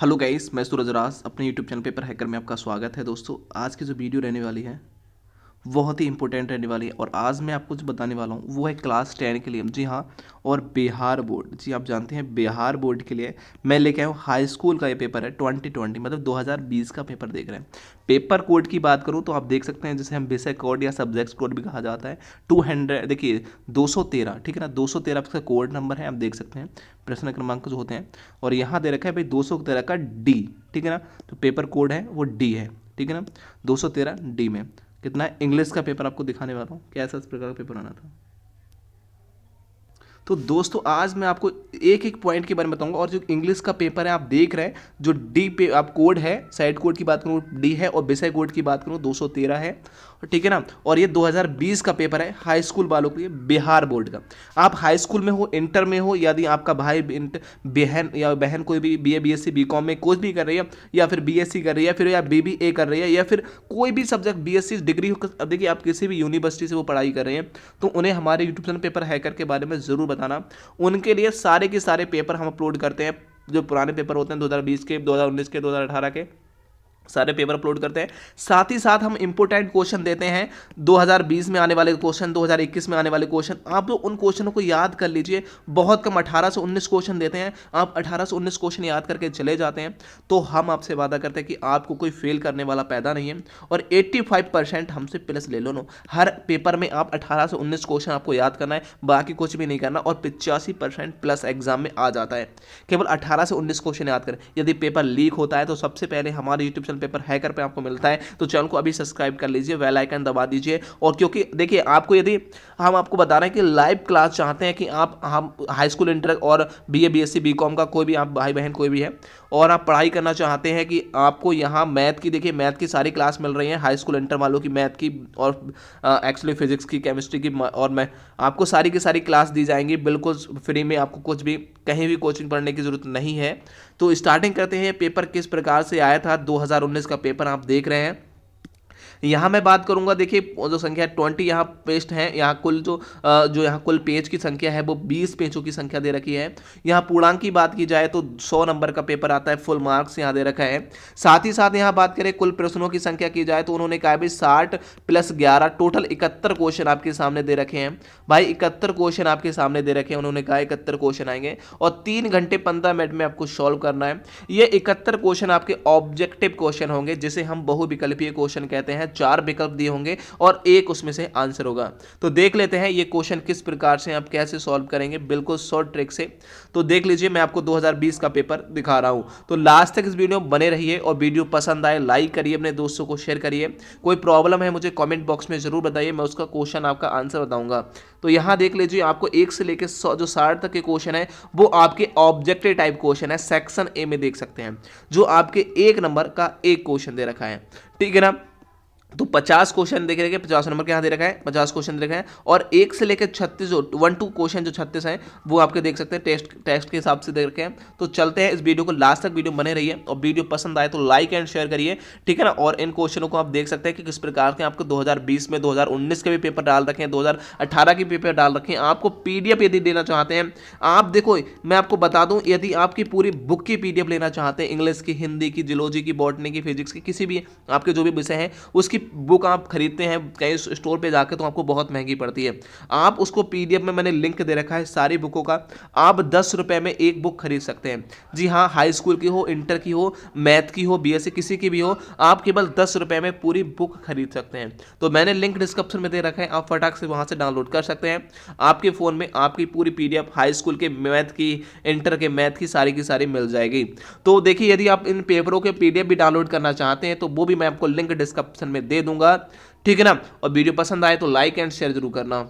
hello guys मैं सूरज राज अपने YouTube channel paper hacker में आपका स्वागत है दोस्तों आज की जो वीडियो रहने वाली है बहुत ही इंपॉर्टेंट रहने वाली है और आज मैं आपको जो बताने वाला हूँ वो है क्लास टेन के लिए जी हाँ और बिहार बोर्ड जी आप जानते हैं बिहार बोर्ड के लिए मैं लेके आया हूँ हाई स्कूल का ये पेपर है ट्वेंटी ट्वेंटी मतलब दो हज़ार बीस का पेपर देख रहे हैं पेपर कोड की बात करूँ तो आप देख सकते हैं जिसे हम विषय कोड या सब्जेक्ट कोड भी कहा जाता है टू हंड्रेड देखिए दो सौ तेरह ठीक है ना दो सौ तेरह आपका कोड नंबर है आप देख सकते हैं प्रश्न क्रमांक जो होते हैं और यहाँ दे रखा है भाई दो सौ तेरह का डी ठीक है ना तो पेपर कोड है वो डी है ठीक है ना दो सौ तेरह डी में कितना है इंग्लिश का पेपर आपको दिखाने वाला हूँ कैसा इस प्रकार का पेपर आना था तो दोस्तों आज मैं आपको एक एक पॉइंट के बारे में बताऊंगा और जो इंग्लिश का पेपर है आप देख रहे हैं जो डी पे आप कोड है साइड कोड की बात करूँ डी है और विषय कोड की बात करूँ 213 है ठीक है ना और ये 2020 का पेपर है हाई स्कूल वालों के लिए बिहार बोर्ड का आप हाई स्कूल में हो इंटर में हो यदि आपका भाई बहन या बहन कोई भी B A B S C B com में कोई भी कर रही है या फिर बी एस सी कर रही है फिर या बी बी ए कर रही है या फिर कोई भी subject B S C degree देखिए आप किसी भी यूनिवर्सिटी से वो पढ़ाई कर रहे हैं तो उन्हें हमारे यूट्यूब चैनल पेपर हैकर के बारे में ज़रूर बताना उनके लिए सारे के सारे पेपर हम अपलोड करते हैं जो पुराने पेपर होते हैं 2020 के 2019 के 2018 के सारे पेपर अपलोड करते हैं साथ ही साथ हम इंपोर्टेंट क्वेश्चन देते हैं 2020 में आने वाले क्वेश्चन 2021 में आने वाले क्वेश्चन आप लोग उन क्वेश्चनों को याद कर लीजिए बहुत कम 18 से 19 क्वेश्चन देते हैं आप 18 से 19 क्वेश्चन याद करके चले जाते हैं तो हम आपसे वादा करते हैं कि आपको कोई फेल करने वाला पैदा नहीं है और एट्टी हमसे प्लस ले लो नो हर पेपर में आप अठारह से उन्नीस क्वेश्चन आपको याद करना है बाकी कुछ भी नहीं करना और पिचासी प्लस एग्जाम में आ जाता है केवल अठारह से उन्नीस क्वेश्चन याद करें यदि पेपर लीक होता है तो सबसे पहले हमारे YouTube channel question paper hacker पे आपको मिलता है तो चैनल को अभी सब्सक्राइब कर लीजिए वेल आइकन दबा दीजिए और क्योंकि देखिए आपको यदि हम आपको बता रहे हैं कि लाइव क्लास चाहते हैं कि आप हम हाई स्कूल इंटर और बी ए बी का कोई भी आप भाई बहन कोई भी है और आप पढ़ाई करना चाहते हैं कि आपको यहाँ मैथ की देखिए मैथ की सारी क्लास मिल रही है हाई स्कूल इंटर वालों की मैथ की और एक्चुअली फिजिक्स की केमिस्ट्री की और मैं आपको सारी की सारी क्लास दी जाएंगी बिल्कुल फ्री में आपको कुछ भी कहीं भी कोचिंग पढ़ने की ज़रूरत नहीं है तो स्टार्टिंग करते हैं पेपर किस प्रकार से आया था दो का पेपर आप देख रहे हैं यहाँ मैं बात करूँगा देखिए जो संख्या ट्वेंटी यहाँ पेस्ट है यहाँ कुल जो जो यहाँ कुल पेज की संख्या है वो बीस पेजों की संख्या दे रखी है यहाँ पूर्णांक की बात की जाए तो सौ नंबर का पेपर आता है फुल मार्क्स यहाँ दे रखा है साथ ही साथ यहाँ बात करें कुल प्रश्नों की संख्या की जाए तो उन्होंने कहा भाई साठ प्लस ग्यारह टोटल इकहत्तर क्वेश्चन आपके सामने दे रखे हैं भाई इकहत्तर क्वेश्चन आपके सामने दे रखे हैं उन्होंने कहा इकहत्तर क्वेश्चन आएंगे और तीन घंटे पंद्रह मिनट में आपको सॉल्व करना है ये इकहत्तर क्वेश्चन आपके ऑब्जेक्टिव क्वेश्चन होंगे जिसे हम बहुविकल्पीय क्वेश्चन कहते हैं चार विकल्प दिए होंगे और एक उसमें से आंसर होगा तो देख लेते हैं ये क्वेश्चन किस प्रकार से आप कैसे सॉल्व करेंगे बिल्कुल शॉर्ट ट्रिक से तो देख लीजिए मैं आपको 2020 का पेपर दिखा रहा हूँ तो लास्ट तक इस वीडियो बने रहिए और वीडियो पसंद आए लाइक करिए अपने दोस्तों को शेयर करिए कोई प्रॉब्लम है मुझे कॉमेंट बॉक्स में ज़रूर बताइए मैं उसका क्वेश्चन आपका आंसर बताऊँगा तो यहाँ देख लीजिए आपको एक से लेकर सौ जो साठ तक के क्वेश्चन है वो आपके ऑब्जेक्टिव टाइप क्वेश्चन है सेक्शन ए में देख सकते हैं जो आपके एक नंबर का एक क्वेश्चन दे रखा है ठीक है ना तो 50 क्वेश्चन देख रहे पचास नंबर के यहाँ दे रखा है 50 क्वेश्चन दे रखा है और एक से लेकर 36 जो वन टू क्वेश्चन जो 36 हैं वो आपके देख सकते हैं टेस्ट टेस्ट के हिसाब से देख रखे हैं तो चलते हैं इस वीडियो को लास्ट तक वीडियो बने रहिए और वीडियो पसंद आए तो लाइक एंड शेयर करिए ठीक है ना और इन क्वेश्चनों को आप देख सकते हैं कि किस प्रकार के आपको दो में दो के भी पेपर डाल रखे हैं दो के पेपर डाल रखे हैं आपको पी यदि देना चाहते हैं आप देखो मैं आपको बता दूँ यदि आपकी पूरी बुक की पी लेना चाहते हैं इंग्लिश की हिंदी की जियोलॉजी की बॉटनी की फिजिक्स की किसी भी आपके जो भी विषय हैं उसकी बुक आप खरीदते हैं कहीं स्टोर पे जाकर तो आपको बहुत महंगी पड़ती है आप उसको पीडीएफ में मैंने लिंक दे रखा है सारी बुकों का आप दस रुपये में एक बुक खरीद सकते हैं जी हाँ हाई स्कूल की हो इंटर की हो मैथ की हो बीएससी किसी की भी हो आप केवल दस रुपये में पूरी बुक खरीद सकते हैं तो मैंने लिंक डिस्क्रिप्शन में दे रखा है आप फटाक से वहाँ से डाउनलोड कर सकते हैं आपके फ़ोन में आपकी पूरी पी हाई स्कूल के मैथ की इंटर के मैथ की सारी की सारी मिल जाएगी तो देखिए यदि आप इन पेपरों के पी भी डाउनलोड करना चाहते हैं तो वो भी मैं आपको लिंक डिस्क्रिप्शन में दे दूंगा ठीक है ना और वीडियो पसंद आए तो लाइक एंड शेयर जरूर करना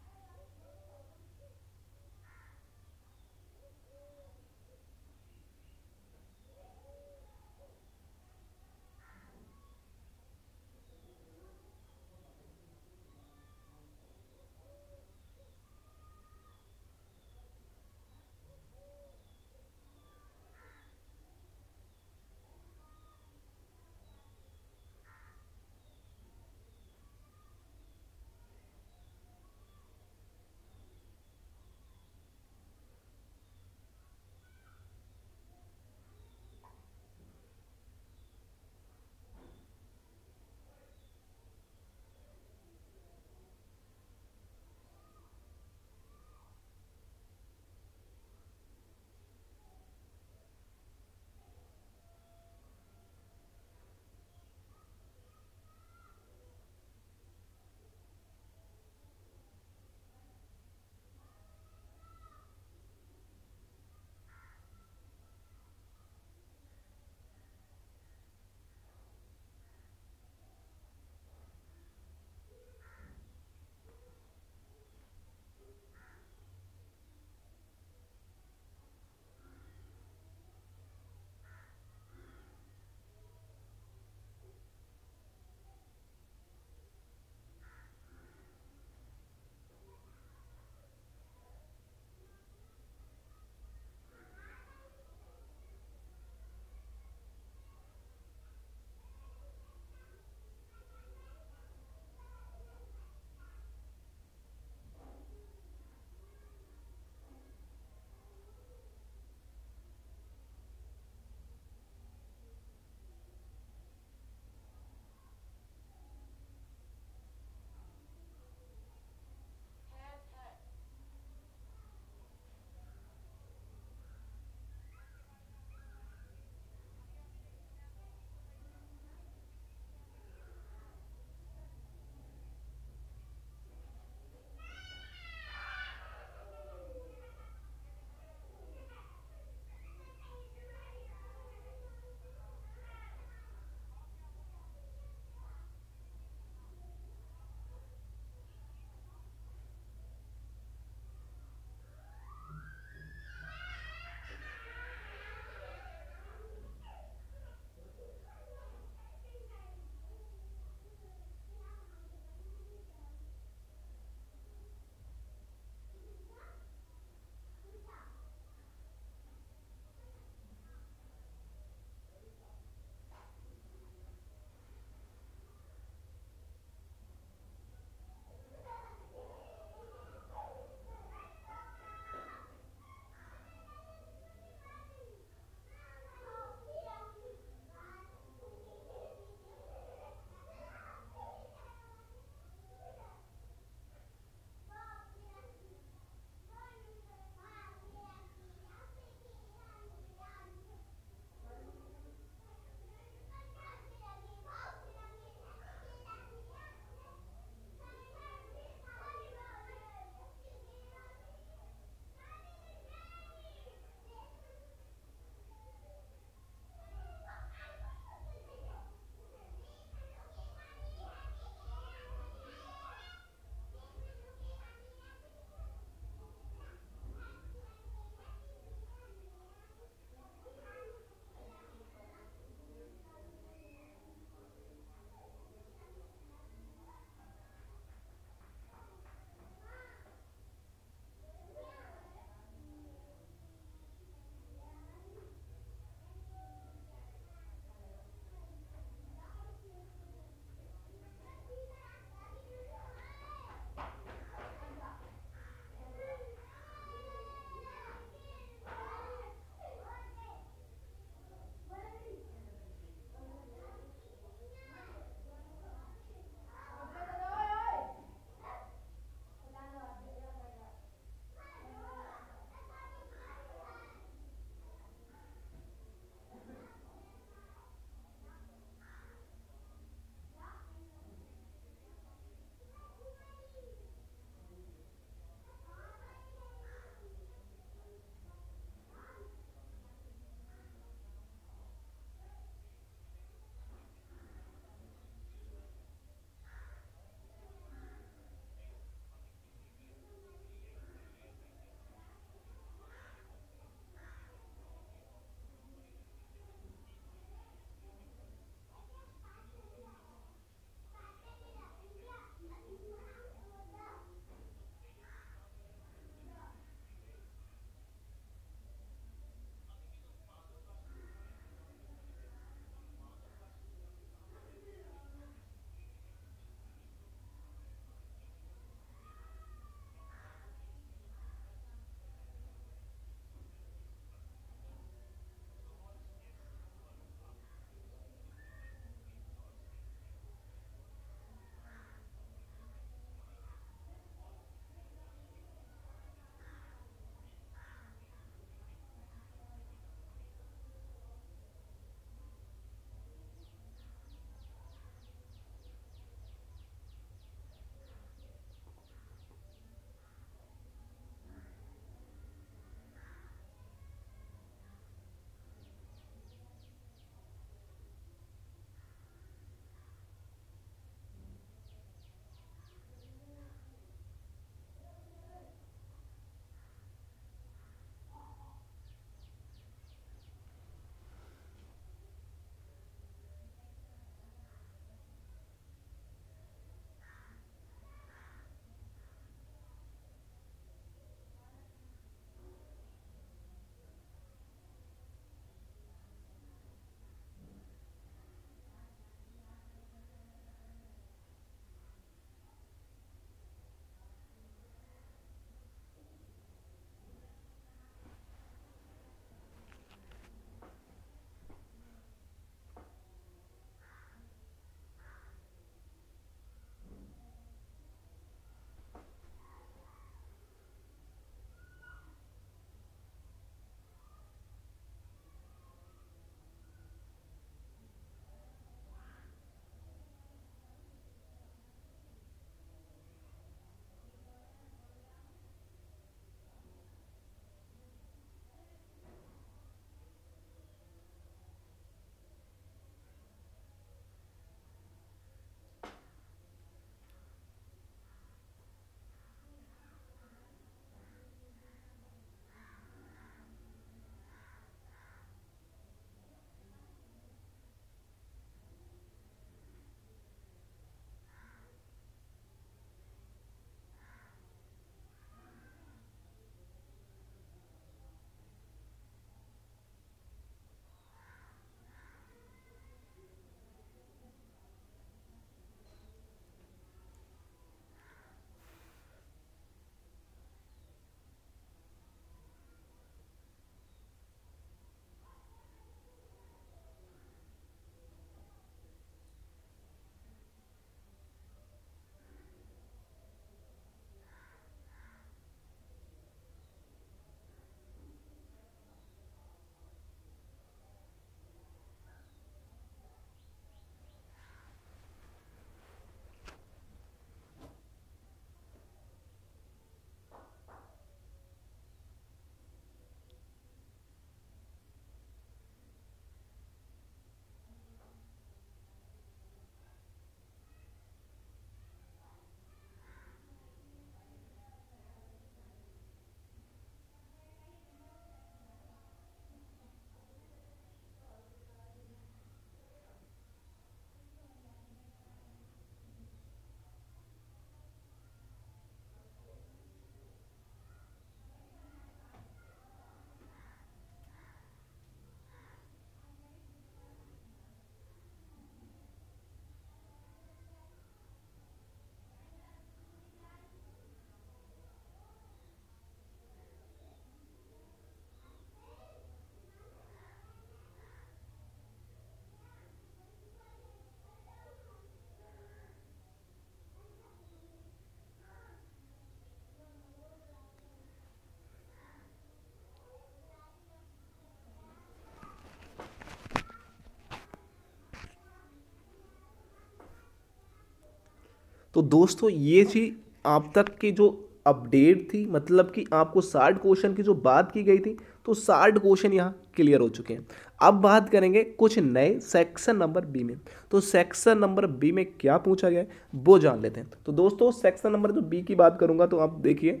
तो दोस्तों ये थी आप तक की जो अपडेट थी मतलब कि आपको साठ क्वेश्चन की जो बात की गई थी तो साठ क्वेश्चन यहाँ क्लियर हो चुके हैं अब बात करेंगे कुछ नए सेक्शन नंबर बी में तो सेक्शन नंबर बी में क्या पूछा गया है वो जान लेते हैं तो दोस्तों सेक्शन नंबर जो बी की बात करूँगा तो आप देखिए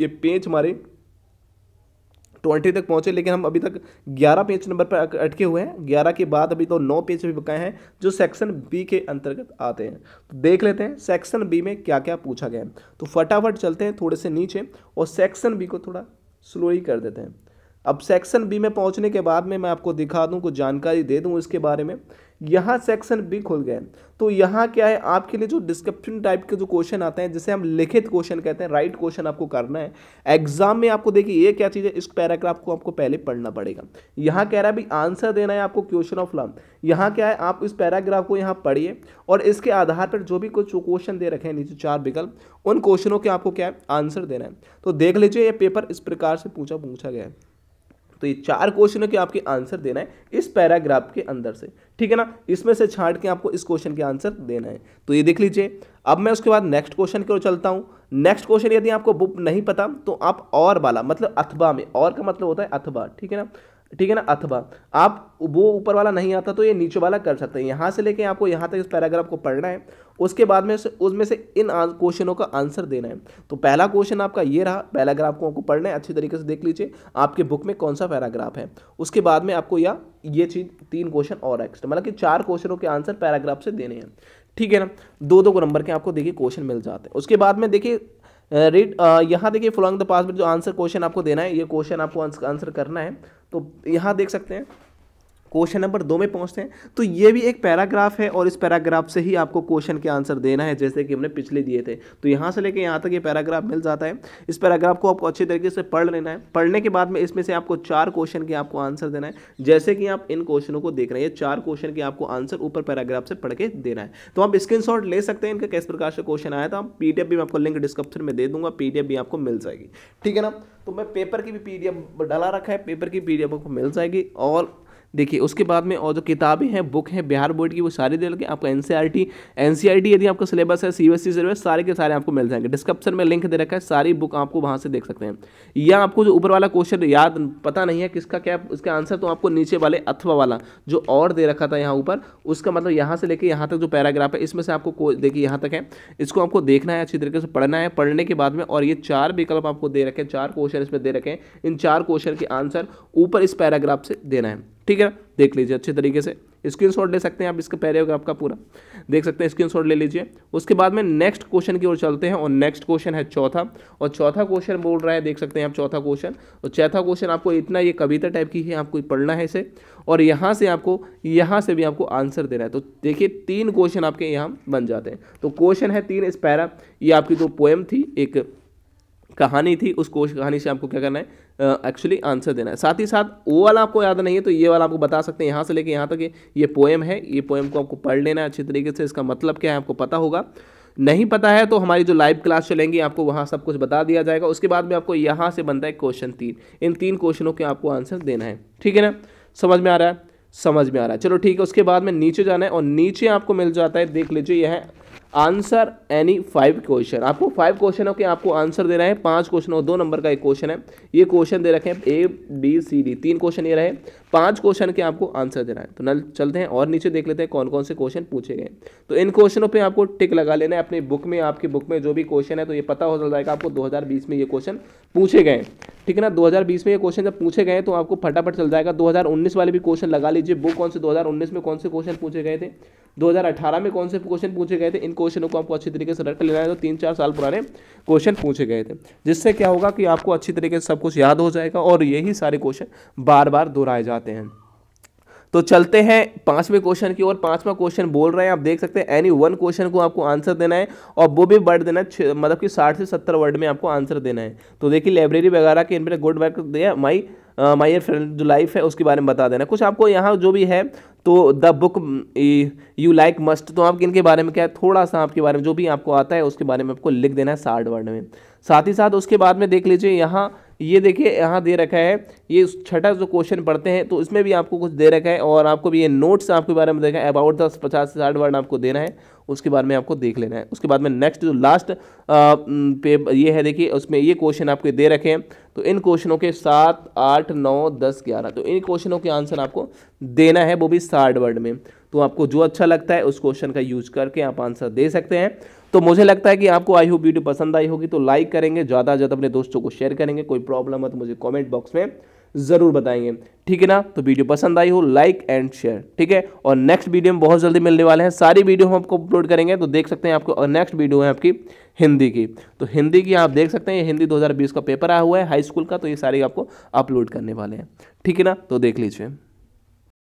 ये पेज हमारे ट्वेंटी तक पहुंचे लेकिन हम अभी तक ग्यारह पेज नंबर पर अटके हुए हैं ग्यारह के बाद अभी तो नौ पेज भी बकाए हैं जो सेक्शन बी के अंतर्गत आते हैं तो देख लेते हैं सेक्शन बी में क्या क्या पूछा गया है तो फटाफट चलते हैं थोड़े से नीचे और सेक्शन बी को थोड़ा स्लो ही कर देते हैं अब सेक्शन बी में पहुंचने के बाद में मैं आपको दिखा दूं कुछ जानकारी दे दूं इसके बारे में यहाँ सेक्शन बी खुल गए तो यहाँ क्या है आपके लिए जो डिस्क्रिप्शन टाइप के जो क्वेश्चन आते हैं जिसे हम लिखित क्वेश्चन कहते हैं राइट क्वेश्चन आपको करना है एग्जाम में आपको देखिए ये क्या चीज़ है इस पैराग्राफ को आपको पहले पढ़ना पड़ेगा यहाँ कह रहा है भाई आंसर देना है आपको क्वेश्चन ऑफ लॉ यहाँ क्या है आप इस पैराग्राफ को यहाँ पढ़िए और इसके आधार पर जो भी कुछ क्वेश्चन दे रखे हैं नीचे चार विकल्प उन क्वेश्चनों के आपको क्या है आंसर देना है तो देख लीजिए ये पेपर इस प्रकार से पूछा पूछा गया है तो ये चार क्वेश्चन है कि आपके आंसर देना है इस पैराग्राफ के अंदर से ठीक है ना इसमें से छाट के आपको इस क्वेश्चन के आंसर देना है तो ये देख लीजिए अब मैं उसके बाद नेक्स्ट क्वेश्चन की ओर चलता हूँ नेक्स्ट क्वेश्चन यदि आपको बुक नहीं पता तो आप और वाला मतलब अथबा में और का मतलब होता है अथबा ठीक है ना ठीक है ना अथवा आप वो ऊपर वाला नहीं आता तो ये नीचे वाला कर सकते हैं यहाँ से लेके आपको यहाँ तक इस पैराग्राफ को पढ़ना है उसके बाद में उसमें से इन क्वेश्चनों का आंसर देना है तो पहला क्वेश्चन आपका ये रहा पैराग्राफ को आपको पढ़ना है अच्छी तरीके से देख लीजिए आपके बुक में कौन सा पैराग्राफ है उसके बाद में आपको या ये चीज़ तीन क्वेश्चन और एक्स्ट्रा मतलब कि चार क्वेश्चनों के आंसर पैराग्राफ से देने हैं ठीक है ना दो दो नंबर के आपको देखिए क्वेश्चन मिल जाते हैं उसके बाद में देखिए रीड यहाँ देखिए फ्लॉन्ग द पास में जो आंसर क्वेश्चन आपको देना है ये क्वेश्चन आपको आंसर करना है तो यहाँ देख सकते हैं क्वेश्चन नंबर दो में पहुंचते हैं तो ये भी एक पैराग्राफ है और इस पैराग्राफ से ही आपको क्वेश्चन के आंसर देना है जैसे कि हमने पिछले दिए थे तो यहाँ से लेकर यहाँ तक ये पैराग्राफ मिल जाता है इस पैराग्राफ को आपको अच्छे तरीके से पढ़ लेना है पढ़ने के बाद में इसमें से आपको चार क्वेश्चन के आपको आंसर देना है जैसे कि आप इन क्वेश्चनों को देख रहे हैं चार क्वेश्चन के आपको आंसर ऊपर पैराग्राफ से पढ़ के देना है तो आप स्क्रीन ले सकते हैं इनका किस प्रकार से क्वेश्चन आया था पी भी मैं आपको लिंक डिस्क्रिप्शन में दे दूंगा पी भी आपको मिल जाएगी ठीक है ना तो मैं पेपर की भी पी डाला रखा है पेपर की पी आपको मिल जाएगी और देखिए उसके बाद में और जो किताबें हैं बुक हैं बिहार बोर्ड की वो सारी दे लगे आपका एन सी e e यदि आपका सिलेबस है सी बी सिलेबस सारे के सारे आपको मिल जाएंगे डिस्क्रिप्शन में लिंक दे रखा है सारी बुक आपको वहाँ से देख सकते हैं या आपको जो ऊपर वाला क्वेश्चन याद पता नहीं है किसका क्या इसका आंसर तो आपको नीचे वाले अथवा वाला जो और दे रखा था यहाँ ऊपर उसका मतलब यहाँ से लेकर यहाँ तक जो पैराग्राफ है इसमें से आपको देखिए यहाँ तक है इसको आपको देखना है अच्छी तरीके से पढ़ना है पढ़ने के बाद में और ये चार विकल्प आपको दे रखे हैं चार क्वेश्चन इसमें दे रखे हैं इन चार क्वेश्चन के आंसर ऊपर इस पैराग्राफ से देना है ठीक है देख लीजिए अच्छे तरीके से स्क्रीनशॉट ले सकते हैं आप इसका पैराग्राफ आपका पूरा देख सकते हैं स्क्रीनशॉट ले लीजिए उसके बाद में नेक्स्ट क्वेश्चन की ओर चलते हैं और नेक्स्ट क्वेश्चन है चौथा और चौथा क्वेश्चन बोल रहा है देख सकते हैं आप चौथा क्वेश्चन और चौथा क्वेश्चन आपको इतना ये कविता टाइप की है आपको पढ़ना है इसे और यहाँ से आपको यहाँ से भी आपको आंसर देना है तो देखिए तीन क्वेश्चन आपके यहाँ बन जाते हैं तो क्वेश्चन है तीन इस पैरा ये आपकी जो पोएम थी एक कहानी थी उस कोश कहानी से आपको क्या करना है एक्चुअली आंसर देना है साथ ही साथ वो वाला आपको याद नहीं है तो ये वाला आपको बता सकते हैं यहाँ से लेके यहाँ तक ये पोएम है ये पोएम को आपको पढ़ लेना है अच्छे तरीके से इसका मतलब क्या है आपको पता होगा नहीं पता है तो हमारी जो लाइव क्लास चलेंगी आपको वहाँ सब कुछ बता दिया जाएगा उसके बाद में आपको यहाँ से बनता है क्वेश्चन तीन इन तीन क्वेश्चनों के आपको आंसर देना है ठीक है ना समझ में आ रहा है समझ में आ रहा है चलो ठीक है उसके बाद में नीचे जाना है और नीचे आपको मिल जाता है देख लीजिए यह आंसर एनी फाइव क्वेश्चन आपको फाइव क्वेश्चनों के आपको आंसर दे रहे हैं पांच क्वेश्चन और दो नंबर का एक क्वेश्चन है ये क्वेश्चन दे रखे हैं ए बी सी डी तीन क्वेश्चन ये रहे पांच क्वेश्चन के आपको आंसर देना है तो नल चलते हैं और नीचे देख लेते हैं कौन कौन से क्वेश्चन पूछे गए तो इन क्वेश्चनों पे आपको टिक लगा लेना है अपने बुक में आपकी बुक में जो भी क्वेश्चन है तो ये पता हो जाएगा आपको 2020 में ये क्वेश्चन पूछे गए ठीक है ना 2020 में ये क्वेश्चन जब पूछे गए तो आपको फटाफट चल जाएगा दो वाले भी क्वेश्चन लगा लीजिए बुक कौन से दो में कौन से क्वेश्चन पूछे गए थे दो में कौन से क्वेश्चन पूछे गए थे इन क्वेश्चनों को आपको अच्छी तरीके से रख लेना है तो तीन चार साल पुराने क्वेश्चन पूछे गए थे जिससे क्या होगा कि आपको अच्छी तरीके से सब कुछ याद हो जाएगा और यही सारे क्वेश्चन बार बार दोहराए जाते हैं तो चलते हैं पांचवें क्वेश्चन की ओर पांचवा क्वेश्चन बोल रहे हैं आप देख सकते हैं एनी वन क्वेश्चन को आपको आंसर देना है और वो भी वर्ड देना है मतलब कि साठ से सत्तर वर्ड में आपको आंसर देना है तो देखिए लाइब्रेरी वगैरह के इनमें गुड वर्क दिया माई माई फ्रेंड जो लाइफ है उसके बारे में बता देना कुछ आपको यहाँ जो भी है तो the book you like must तो आप इनके बारे में क्या है थोड़ा सा आपके बारे में जो भी आपको आता है उसके बारे में आपको लिख देना है साठ वर्ड में साथ ही साथ उसके बाद में देख लीजिए यहाँ ये देखिए यहाँ दे रखा है ये छठा जो क्वेश्चन पढ़ते हैं तो इसमें भी आपको कुछ दे रखा है और आपको भी ये नोट्स आपके बारे में देखा है अबाउट दस पचास से साठ वर्ड आपको देना है उसके बारे में आपको देख लेना है उसके बाद में नेक्स्ट जो लास्ट पे ये है देखिए उसमें ये क्वेश्चन आपके दे रखे हैं तो इन क्वेश्चनों के सात आठ नौ दस ग्यारह तो इन क्वेश्चनों के आंसर आपको देना है वो भी साठ वर्ड में तो आपको जो अच्छा लगता है उस क्वेश्चन का यूज करके आप आंसर दे सकते हैं तो मुझे लगता है कि आपको आई होप वीडियो पसंद आई होगी तो लाइक करेंगे ज़्यादा ज़्यादा अपने दोस्तों को शेयर करेंगे कोई प्रॉब्लम है तो मुझे कॉमेंट बॉक्स में ज़रूर बताएंगे ठीक है ना तो वीडियो पसंद आई हो लाइक एंड शेयर ठीक है और नेक्स्ट वीडियो में बहुत जल्दी मिलने वाले हैं सारी वीडियो हम आपको अपलोड करेंगे तो देख सकते हैं आपको और नेक्स्ट वीडियो है आपकी हिंदी की तो हिंदी की आप देख सकते हैं ये हिंदी 2020 का पेपर आया हुआ है हाई स्कूल का तो ये सारी आपको अपलोड करने वाले हैं ठीक है ना तो देख लीजिए